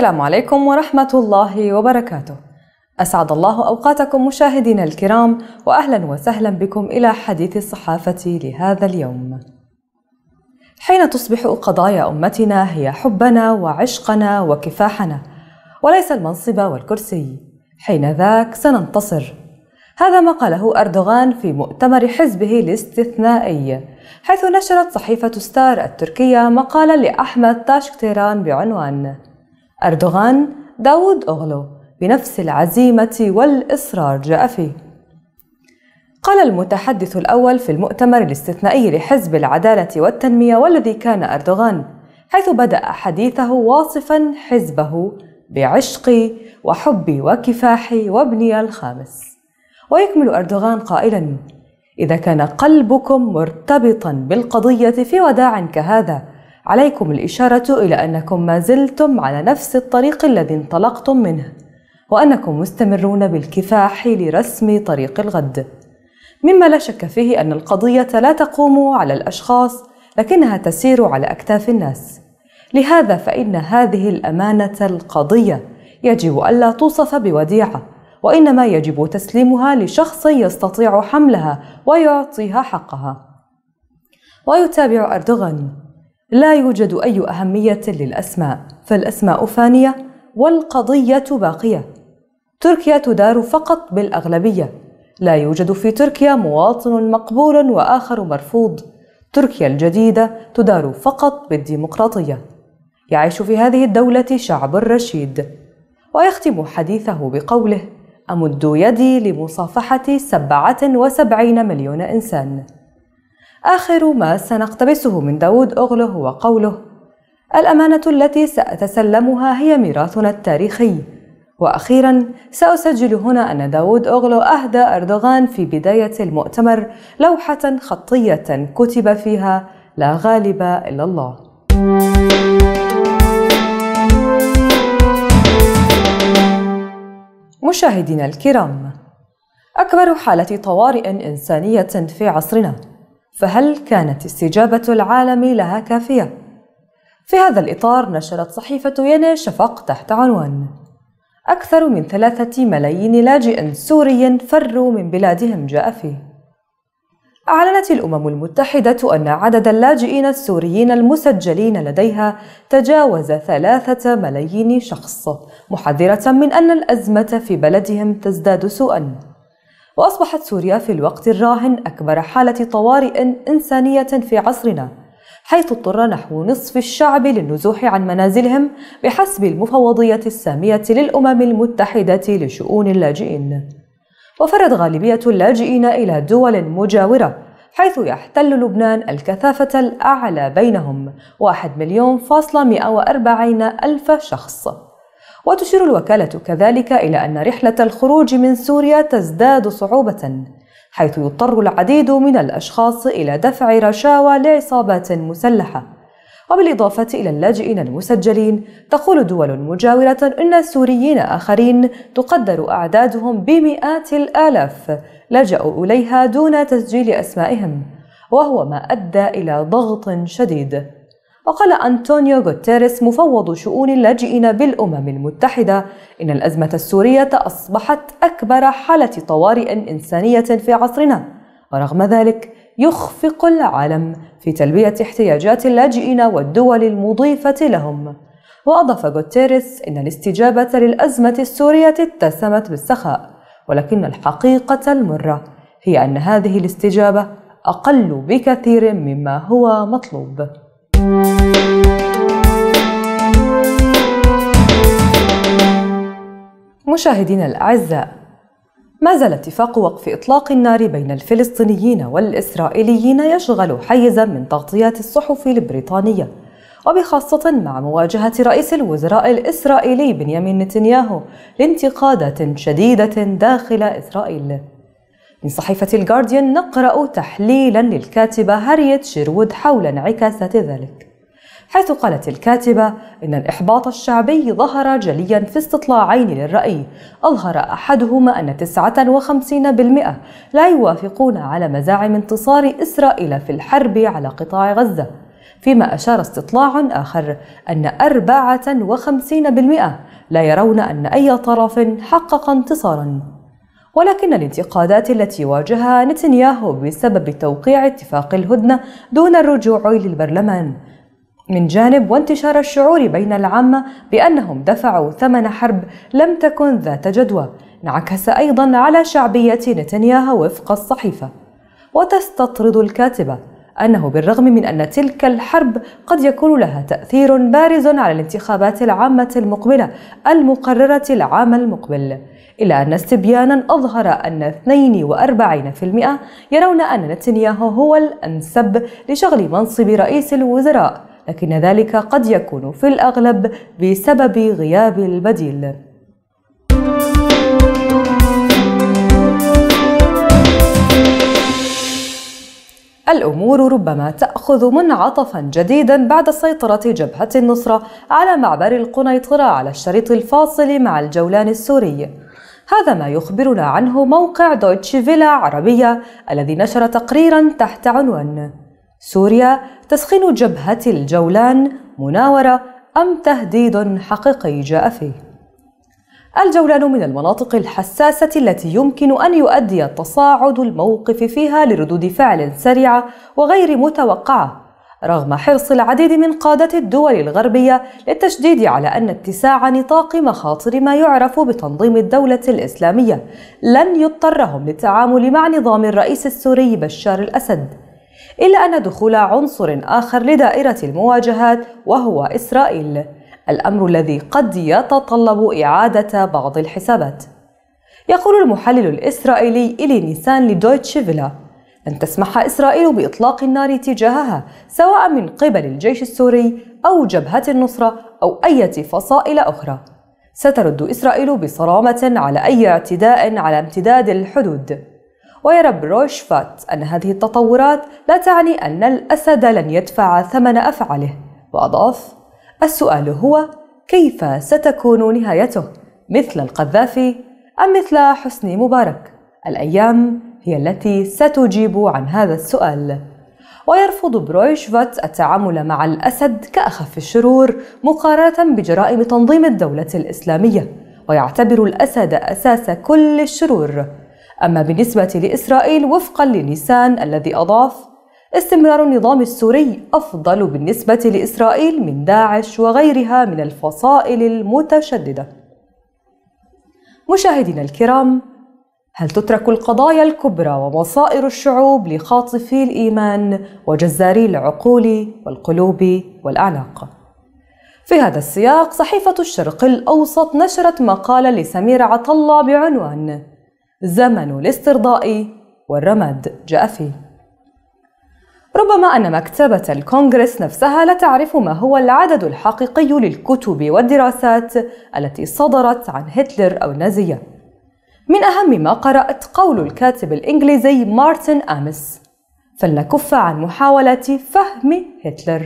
السلام عليكم ورحمة الله وبركاته. أسعد الله أوقاتكم مشاهدينا الكرام وأهلا وسهلا بكم إلى حديث الصحافة لهذا اليوم. حين تصبح قضايا أمتنا هي حبنا وعشقنا وكفاحنا وليس المنصب والكرسي، حين ذاك سننتصر. هذا ما قاله أردوغان في مؤتمر حزبه الاستثنائي، حيث نشرت صحيفة ستار التركية مقالا لأحمد تاشكتيران بعنوان أردوغان داود أوغلو بنفس العزيمة والإصرار جاء فيه قال المتحدث الأول في المؤتمر الاستثنائي لحزب العدالة والتنمية والذي كان أردوغان حيث بدأ حديثه واصفا حزبه بعشقي وحبي وكفاحي وابني الخامس ويكمل أردوغان قائلا إذا كان قلبكم مرتبطا بالقضية في وداع كهذا عليكم الإشارة إلى أنكم ما زلتم على نفس الطريق الذي انطلقتم منه وأنكم مستمرون بالكفاح لرسم طريق الغد مما لا شك فيه أن القضية لا تقوم على الأشخاص لكنها تسير على أكتاف الناس لهذا فإن هذه الأمانة القضية يجب ألا توصف بوديعة وإنما يجب تسليمها لشخص يستطيع حملها ويعطيها حقها ويتابع أردوغان لا يوجد أي أهمية للأسماء فالأسماء فانية والقضية باقية تركيا تدار فقط بالأغلبية لا يوجد في تركيا مواطن مقبول وآخر مرفوض تركيا الجديدة تدار فقط بالديمقراطية يعيش في هذه الدولة شعب رشيد ويختم حديثه بقوله أمد يدي لمصافحة سبعة وسبعين مليون إنسان آخر ما سنقتبسه من داود أغلو هو قوله الأمانة التي سأتسلمها هي ميراثنا التاريخي وأخيرا سأسجل هنا أن داود أغلو أهدى أردوغان في بداية المؤتمر لوحة خطية كتب فيها لا غالب إلا الله مشاهدينا الكرام أكبر حالة طوارئ إنسانية في عصرنا فهل كانت استجابة العالم لها كافية؟ في هذا الإطار نشرت صحيفة يني شفق تحت عنوان أكثر من ثلاثة ملايين لاجئ سوري فروا من بلادهم جاء فيه أعلنت الأمم المتحدة أن عدد اللاجئين السوريين المسجلين لديها تجاوز ثلاثة ملايين شخص محذرة من أن الأزمة في بلدهم تزداد سوءاً وأصبحت سوريا في الوقت الراهن أكبر حالة طوارئ إنسانية في عصرنا حيث اضطر نحو نصف الشعب للنزوح عن منازلهم بحسب المفوضية السامية للأمم المتحدة لشؤون اللاجئين وفرت غالبية اللاجئين إلى دول مجاورة حيث يحتل لبنان الكثافة الأعلى بينهم واحد مليون فاصلة مئة وأربعين ألف شخص وتشير الوكالة كذلك إلى أن رحلة الخروج من سوريا تزداد صعوبة حيث يضطر العديد من الأشخاص إلى دفع رشاوى لعصابات مسلحة وبالإضافة إلى اللاجئين المسجلين تقول دول مجاورة أن سوريين آخرين تقدر أعدادهم بمئات الآلاف لجأوا إليها دون تسجيل أسمائهم وهو ما أدى إلى ضغط شديد وقال أنطونيو غوتيريس مفوض شؤون اللاجئين بالأمم المتحدة إن الأزمة السورية أصبحت أكبر حالة طوارئ إنسانية في عصرنا ورغم ذلك يخفق العالم في تلبية احتياجات اللاجئين والدول المضيفة لهم وأضاف غوتيريس إن الاستجابة للأزمة السورية اتسمت بالسخاء ولكن الحقيقة المرة هي أن هذه الاستجابة أقل بكثير مما هو مطلوب. مشاهدينا الأعزاء ما زال اتفاق وقف إطلاق النار بين الفلسطينيين والإسرائيليين يشغل حيزا من تغطيات الصحف البريطانية وبخاصة مع مواجهة رئيس الوزراء الإسرائيلي بنيامين نتنياهو لانتقادات شديدة داخل إسرائيل من صحيفة الجارديان نقرأ تحليلا للكاتبة هاريت شيرود حول انعكاسات ذلك حيث قالت الكاتبة إن الإحباط الشعبي ظهر جليا في استطلاعين للرأي أظهر أحدهما أن 59% لا يوافقون على مزاعم انتصار إسرائيل في الحرب على قطاع غزة فيما أشار استطلاع آخر أن 54% لا يرون أن أي طرف حقق انتصارا ولكن الانتقادات التي واجهها نتنياهو بسبب توقيع اتفاق الهدنة دون الرجوع للبرلمان من جانب وانتشار الشعور بين العامة بأنهم دفعوا ثمن حرب لم تكن ذات جدوى انعكس أيضا على شعبية نتنياهو وفق الصحيفة وتستطرد الكاتبة أنه بالرغم من أن تلك الحرب قد يكون لها تأثير بارز على الانتخابات العامة المقبلة المقررة العام المقبل إلا أن استبيانا أظهر أن 42% يرون أن نتنياهو هو الأنسب لشغل منصب رئيس الوزراء لكن ذلك قد يكون في الأغلب بسبب غياب البديل الأمور ربما تأخذ منعطفا جديدا بعد سيطرة جبهة النصرة على معبر القنيطرة على الشريط الفاصل مع الجولان السوري هذا ما يخبرنا عنه موقع دويتش فيلا عربية الذي نشر تقريرا تحت عنوان سوريا تسخن جبهة الجولان مناورة أم تهديد حقيقي جاء فيه؟ الجولان من المناطق الحساسة التي يمكن أن يؤدي تصاعد الموقف فيها لردود فعل سريعة وغير متوقعة رغم حرص العديد من قادة الدول الغربية للتشديد على أن اتساع نطاق مخاطر ما يعرف بتنظيم الدولة الإسلامية لن يضطرهم للتعامل مع نظام الرئيس السوري بشار الأسد إلا أن دخول عنصر آخر لدائرة المواجهات وهو إسرائيل الأمر الذي قد يتطلب إعادة بعض الحسابات يقول المحلل الإسرائيلي إلي نيسان لدويتش فيلا لن تسمح إسرائيل بإطلاق النار تجاهها سواء من قبل الجيش السوري أو جبهة النصرة أو أي فصائل أخرى سترد إسرائيل بصرامة على أي اعتداء على امتداد الحدود ويرى بروشفات أن هذه التطورات لا تعني أن الأسد لن يدفع ثمن أفعاله وأضاف السؤال هو كيف ستكون نهايته مثل القذافي أم مثل حسني مبارك الأيام هي التي ستجيب عن هذا السؤال ويرفض برويشفت التعامل مع الأسد كأخف الشرور مقارنة بجرائم تنظيم الدولة الإسلامية ويعتبر الأسد أساس كل الشرور أما بالنسبة لإسرائيل وفقا لنيسان الذي أضاف استمرار النظام السوري أفضل بالنسبة لإسرائيل من داعش وغيرها من الفصائل المتشددة مشاهدينا الكرام هل تترك القضايا الكبرى ومصائر الشعوب لخاطفي الإيمان وجزاري العقول والقلوب والأعناق؟ في هذا السياق صحيفة الشرق الأوسط نشرت مقالا لسمير عطلة بعنوان زمن الاسترضاء والرماد جاء فيه ربما أن مكتبة الكونغرس نفسها لا تعرف ما هو العدد الحقيقي للكتب والدراسات التي صدرت عن هتلر أو النازية من أهم ما قرأت قول الكاتب الإنجليزي مارتن أمس فلنكف عن محاولة فهم هتلر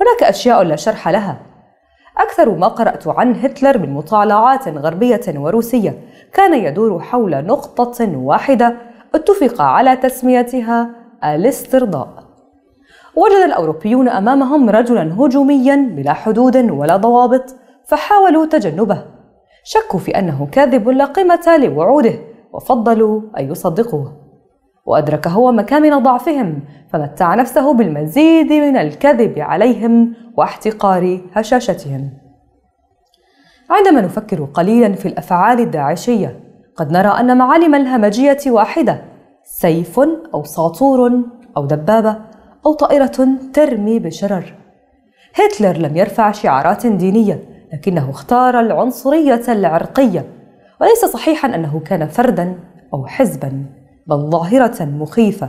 هناك أشياء لا شرح لها أكثر ما قرأت عن هتلر من مطالعات غربية وروسية كان يدور حول نقطة واحدة اتفق على تسميتها الاسترضاء. وجد الأوروبيون أمامهم رجلا هجوميا بلا حدود ولا ضوابط فحاولوا تجنبه. شكوا في أنه كاذب لا قيمة لوعوده وفضلوا أن يصدقوه. وأدرك هو مكامن ضعفهم فمتع نفسه بالمزيد من الكذب عليهم واحتقار هشاشتهم عندما نفكر قليلا في الأفعال الداعشية قد نرى أن معالم الهمجية واحدة سيف أو ساطور أو دبابة أو طائرة ترمي بشرر هتلر لم يرفع شعارات دينية لكنه اختار العنصرية العرقية وليس صحيحا أنه كان فردا أو حزبا بل ظاهرة مخيفة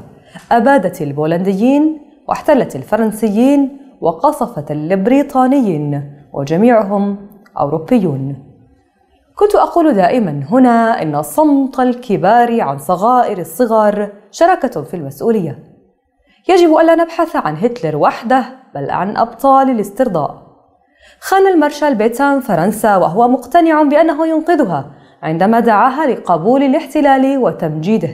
أبادت البولنديين واحتلت الفرنسيين وقصفت البريطانيين وجميعهم أوروبيون كنت أقول دائما هنا إن صمت الكبار عن صغائر الصغار شراكة في المسؤولية يجب ألا نبحث عن هتلر وحده بل عن أبطال الاسترضاء خان المارشال بيتان فرنسا وهو مقتنع بأنه ينقذها عندما دعاها لقبول الاحتلال وتمجيده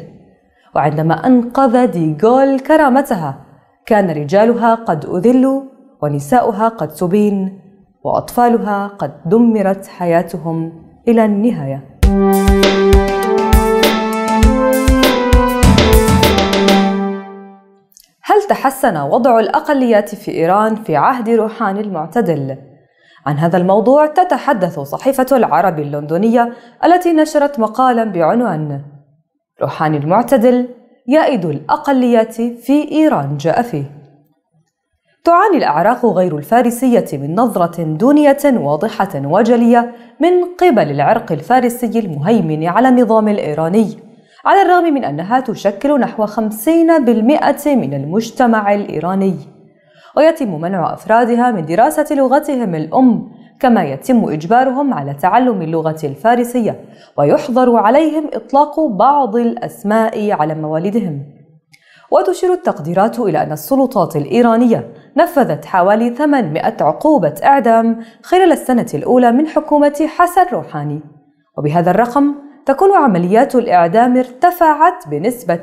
وعندما أنقذ ديغول كرامتها كان رجالها قد أذلوا ونساؤها قد سبين وأطفالها قد دمرت حياتهم إلى النهاية هل تحسن وضع الأقليات في إيران في عهد روحاني المعتدل؟ عن هذا الموضوع تتحدث صحيفة العرب اللندنية التي نشرت مقالا بعنوان روحاني المعتدل يائد الأقليات في إيران جاء فيه تعاني الأعراق غير الفارسية من نظرة دونية واضحة وجلية من قبل العرق الفارسي المهيمن على النظام الإيراني على الرغم من أنها تشكل نحو 50% من المجتمع الإيراني ويتم منع أفرادها من دراسة لغتهم الأم كما يتم إجبارهم على تعلم اللغة الفارسية ويحظر عليهم إطلاق بعض الأسماء على موالدهم وتشير التقديرات إلى أن السلطات الإيرانية نفذت حوالي 800 عقوبة إعدام خلال السنة الأولى من حكومة حسن روحاني وبهذا الرقم تكون عمليات الإعدام ارتفعت بنسبة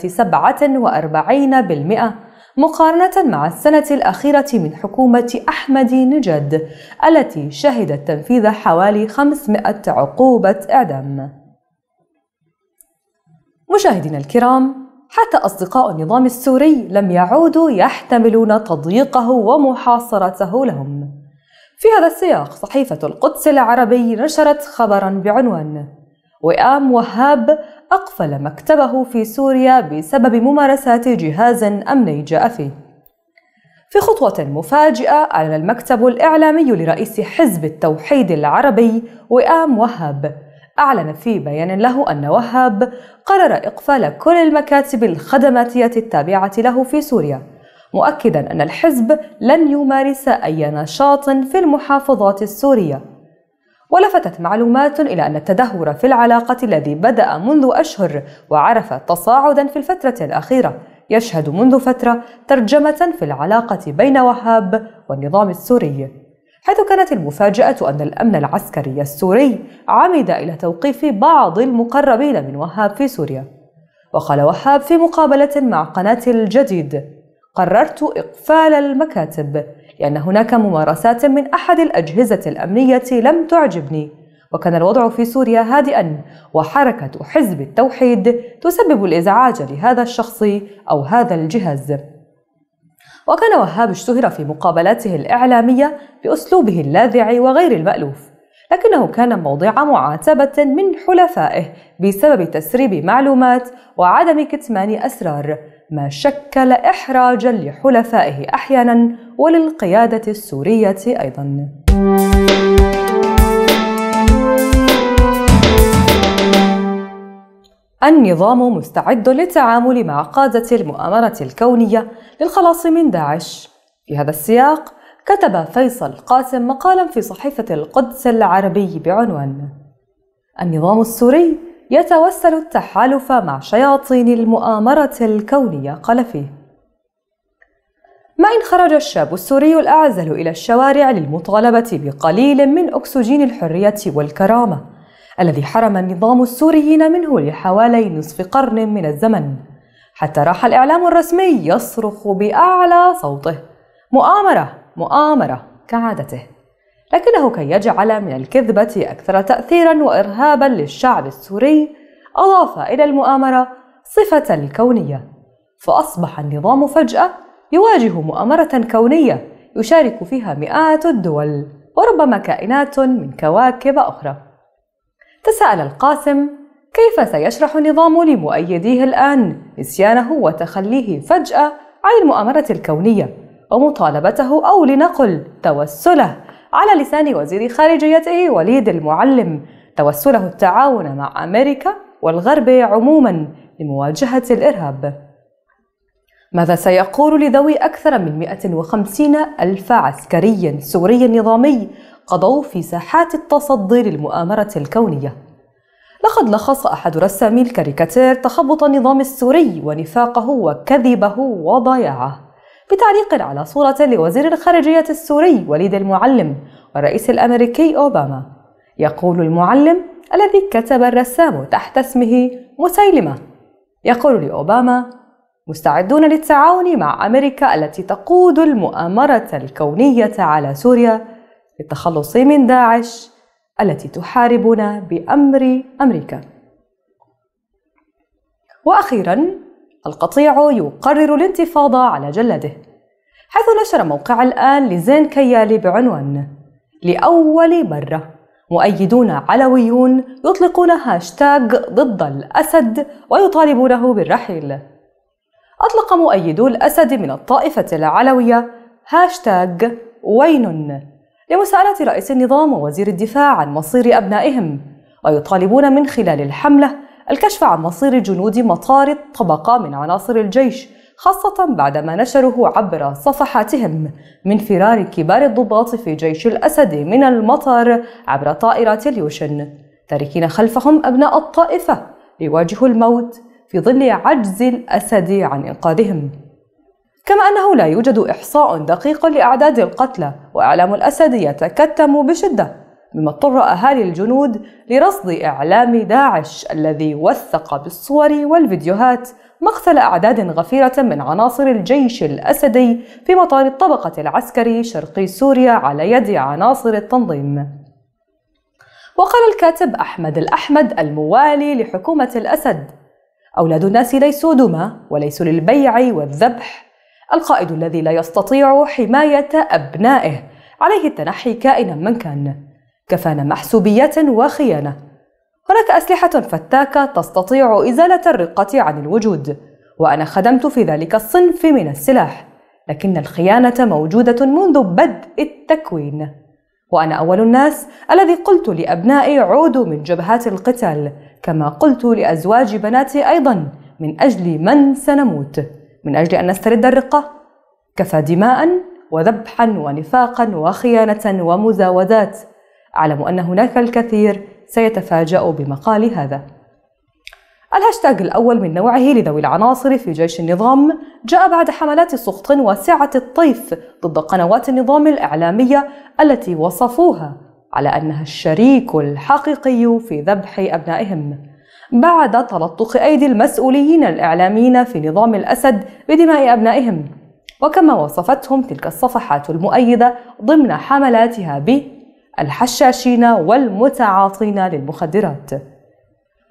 47% مقارنة مع السنة الأخيرة من حكومة أحمد نجد التي شهدت تنفيذ حوالي 500 عقوبة إعدام مشاهدينا الكرام حتى أصدقاء النظام السوري لم يعودوا يحتملون تضييقه ومحاصرته لهم. في هذا السياق صحيفة القدس العربي نشرت خبرا بعنوان: وئام وهاب أقفل مكتبه في سوريا بسبب ممارسات جهاز أمني جاء فيه. في خطوة مفاجئة أعلن المكتب الإعلامي لرئيس حزب التوحيد العربي وئام وهاب أعلن في بيان له أن وهاب قرر إقفال كل المكاتب الخدماتية التابعة له في سوريا مؤكدا أن الحزب لن يمارس أي نشاط في المحافظات السورية ولفتت معلومات إلى أن التدهور في العلاقة الذي بدأ منذ أشهر وعرف تصاعدا في الفترة الأخيرة يشهد منذ فترة ترجمة في العلاقة بين وهاب والنظام السوري حيث كانت المفاجأة أن الأمن العسكري السوري عمد إلى توقيف بعض المقربين من وهاب في سوريا وقال وهاب في مقابلة مع قناة الجديد قررت إقفال المكاتب لأن هناك ممارسات من أحد الأجهزة الأمنية لم تعجبني وكان الوضع في سوريا هادئا وحركة حزب التوحيد تسبب الإزعاج لهذا الشخص أو هذا الجهاز وكان وهاب اشتهر في مقابلاته الإعلامية بأسلوبه اللاذع وغير المألوف لكنه كان موضع معاتبة من حلفائه بسبب تسريب معلومات وعدم كتمان أسرار ما شكل إحراجا لحلفائه أحيانا وللقيادة السورية أيضا النظام مستعد للتعامل مع قادة المؤامرة الكونية للخلاص من داعش. في هذا السياق، كتب فيصل قاسم مقالا في صحيفة القدس العربي بعنوان: النظام السوري يتوسل التحالف مع شياطين المؤامرة الكونية، قال فيه: ما إن خرج الشاب السوري الأعزل إلى الشوارع للمطالبة بقليل من أكسجين الحرية والكرامة الذي حرم النظام السوريين منه لحوالي نصف قرن من الزمن حتى راح الإعلام الرسمي يصرخ بأعلى صوته مؤامرة مؤامرة كعادته لكنه كي يجعل من الكذبة أكثر تأثيرا وإرهابا للشعب السوري أضاف إلى المؤامرة صفة الكونية فأصبح النظام فجأة يواجه مؤامرة كونية يشارك فيها مئات الدول وربما كائنات من كواكب أخرى تساءل القاسم كيف سيشرح نظام لمؤيديه الآن نسيانه وتخليه فجأة عن المؤامرة الكونية ومطالبته أو لنقل توسله على لسان وزير خارجيته وليد المعلم توسله التعاون مع أمريكا والغرب عموما لمواجهة الإرهاب ماذا سيقول لذوي أكثر من 150 ألف عسكري سوري نظامي قضوا في ساحات التصدي للمؤامرة الكونية لقد لخص أحد رسامي الكاريكاتير تخبط النظام السوري ونفاقه وكذبه وضياعه بتعليق على صورة لوزير الخارجية السوري وليد المعلم والرئيس الأمريكي أوباما يقول المعلم الذي كتب الرسام تحت اسمه مسيلمة يقول لأوباما مستعدون للتعاون مع أمريكا التي تقود المؤامرة الكونية على سوريا للتخلص من داعش التي تحاربنا بأمر أمريكا. وأخيرا القطيع يقرر الانتفاضة على جلده حيث نشر موقع الآن لزين كيالي بعنوان لأول مرة مؤيدون علويون يطلقون هاشتاغ ضد الأسد ويطالبونه بالرحيل أطلق مؤيدو الأسد من الطائفة العلوية هاشتاغ وين لمساءلة رئيس النظام ووزير الدفاع عن مصير أبنائهم ويطالبون من خلال الحملة الكشف عن مصير جنود مطار طبقة من عناصر الجيش خاصة بعدما نشره عبر صفحاتهم من فرار كبار الضباط في جيش الأسد من المطار عبر طائرات اليوشن تاركين خلفهم أبناء الطائفة ليواجهوا الموت في ظل عجز الأسد عن إنقاذهم كما أنه لا يوجد إحصاء دقيق لأعداد القتلى وإعلام الأسد يتكتم بشدة مما اضطر أهالي الجنود لرصد إعلام داعش الذي وثق بالصور والفيديوهات مقتل أعداد غفيرة من عناصر الجيش الأسدي في مطار الطبقة العسكري شرقي سوريا على يد عناصر التنظيم وقال الكاتب أحمد الأحمد الموالي لحكومة الأسد أولاد الناس ليسوا دمى وليسوا للبيع والذبح القائد الذي لا يستطيع حماية أبنائه عليه التنحي كائنا من كان كفانا محسوبية وخيانة هناك أسلحة فتاكة تستطيع إزالة الرقة عن الوجود وأنا خدمت في ذلك الصنف من السلاح لكن الخيانة موجودة منذ بدء التكوين وأنا أول الناس الذي قلت لأبنائي عودوا من جبهات القتال كما قلت لأزواج بناتي أيضا من أجل من سنموت من أجل أن نسترد الرقة كفى دماء وذبحا ونفاقا وخيانة ومزاودات أعلم أن هناك الكثير سيتفاجأ بمقال هذا الهاشتاج الأول من نوعه لذوي العناصر في جيش النظام جاء بعد حملات سخط واسعة الطيف ضد قنوات النظام الإعلامية التي وصفوها على أنها الشريك الحقيقي في ذبح أبنائهم بعد تلطخ أيدي المسؤولين الإعلاميين في نظام الأسد بدماء أبنائهم وكما وصفتهم تلك الصفحات المؤيدة ضمن حملاتها ب الحشاشين والمتعاطين للمخدرات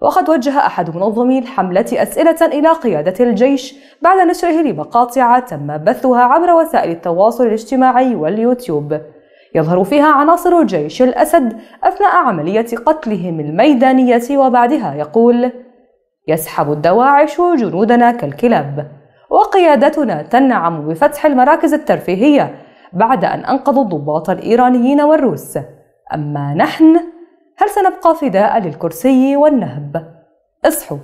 وقد وجه أحد منظمي الحملة أسئلة إلى قيادة الجيش بعد نشره لمقاطع تم بثها عبر وسائل التواصل الاجتماعي واليوتيوب يظهر فيها عناصر جيش الأسد أثناء عملية قتلهم الميدانية وبعدها يقول يسحب الدواعش جنودنا كالكلاب وقيادتنا تنعم بفتح المراكز الترفيهية بعد أن أنقذوا الضباط الإيرانيين والروس أما نحن هل سنبقى فداء للكرسي والنهب؟ اصحوا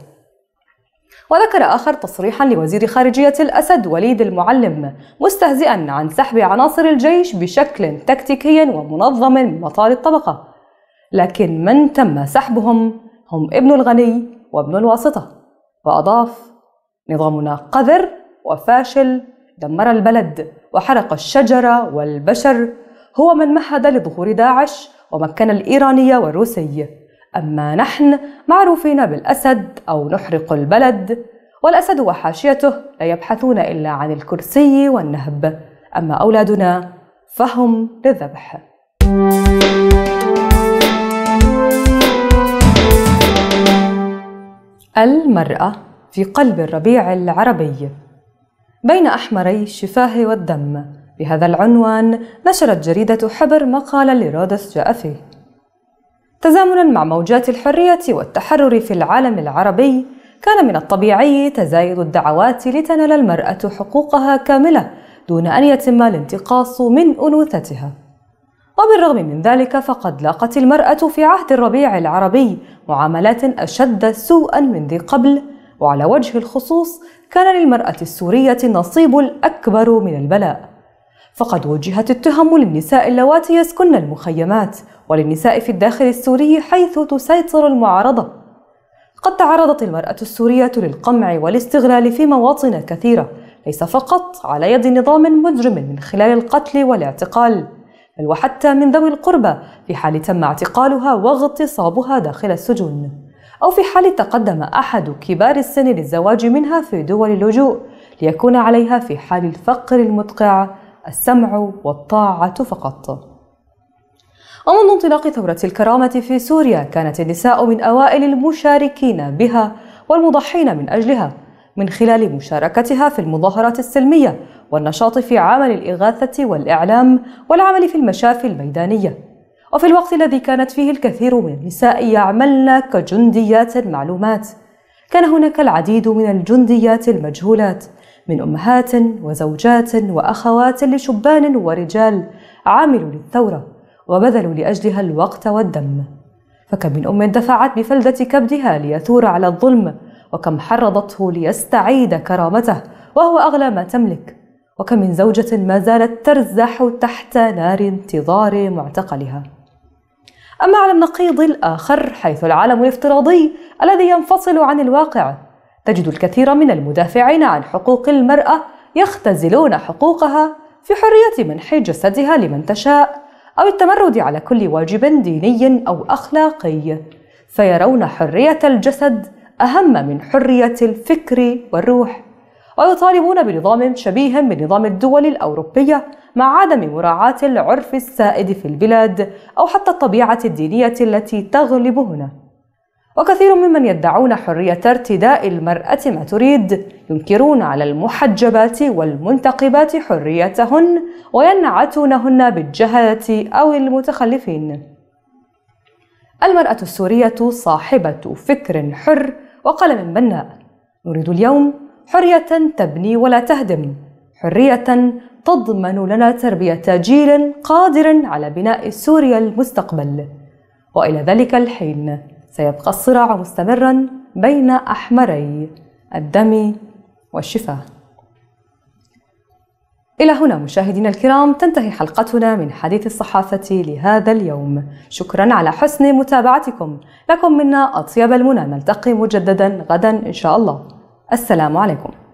وذكر آخر تصريحا لوزير خارجية الأسد وليد المعلم مستهزئا عن سحب عناصر الجيش بشكل تكتيكي ومنظم من مطار الطبقة لكن من تم سحبهم هم ابن الغني وابن الواسطة وأضاف نظامنا قذر وفاشل دمر البلد وحرق الشجرة والبشر هو من مهد لظهور داعش ومكن الإيراني والروسي أما نحن معروفين بالأسد أو نحرق البلد والأسد وحاشيته لا يبحثون إلا عن الكرسي والنهب أما أولادنا فهم للذبح المرأة في قلب الربيع العربي بين أحمري الشفاه والدم بهذا العنوان نشرت جريدة حبر مقالا لرادس جاء فيه تزامنا مع موجات الحرية والتحرر في العالم العربي كان من الطبيعي تزايد الدعوات لتنال المرأة حقوقها كاملة دون أن يتم الانتقاص من أنوثتها وبالرغم من ذلك فقد لاقت المرأة في عهد الربيع العربي معاملات أشد سوءا من ذي قبل وعلى وجه الخصوص كان للمرأة السورية النصيب الأكبر من البلاء فقد وجهت التهم للنساء اللواتي يسكن المخيمات وللنساء في الداخل السوري حيث تسيطر المعارضة قد تعرضت المرأة السورية للقمع والاستغلال في مواطن كثيرة ليس فقط على يد نظام مجرم من خلال القتل والاعتقال بل وحتى من ذوي القربى في حال تم اعتقالها واغتصابها داخل السجون أو في حال تقدم أحد كبار السن للزواج منها في دول اللجوء ليكون عليها في حال الفقر المدقع السمع والطاعة فقط ومنذ أمم انطلاق ثورة الكرامة في سوريا كانت النساء من أوائل المشاركين بها والمضحين من أجلها من خلال مشاركتها في المظاهرات السلمية والنشاط في عمل الإغاثة والإعلام والعمل في المشافي الميدانية وفي الوقت الذي كانت فيه الكثير من النساء يعملن كجنديات المعلومات، كان هناك العديد من الجنديات المجهولات من أمهات وزوجات وأخوات لشبان ورجال عملوا للثورة وبذلوا لأجلها الوقت والدم فكم من أم دفعت بفلدة كبدها ليثور على الظلم وكم حرضته ليستعيد كرامته وهو أغلى ما تملك وكم من زوجة ما زالت ترزح تحت نار انتظار معتقلها أما على النقيض الآخر حيث العالم الافتراضي الذي ينفصل عن الواقع تجد الكثير من المدافعين عن حقوق المرأة يختزلون حقوقها في حرية منح جسدها لمن تشاء أو التمرد على كل واجب ديني أو أخلاقي، فيرون حرية الجسد أهم من حرية الفكر والروح، ويطالبون بنظام شبيه بنظام الدول الأوروبية مع عدم مراعاة العرف السائد في البلاد أو حتى الطبيعة الدينية التي تغلب هنا. وكثير ممن يدعون حرية ارتداء المرأة ما تريد ينكرون على المحجبات والمنتقبات حريتهن وينعتونهن بالجهلة أو المتخلفين. المرأة السورية صاحبة فكر حر وقلم بناء. نريد اليوم حرية تبني ولا تهدم، حرية تضمن لنا تربية جيل قادر على بناء سوريا المستقبل. وإلى ذلك الحين سيبقى الصراع مستمرا بين أحمري الدم والشفاه إلى هنا مشاهدينا الكرام تنتهي حلقتنا من حديث الصحافة لهذا اليوم شكرا على حسن متابعتكم لكم منا أطيب المنى نلتقي مجددا غدا إن شاء الله السلام عليكم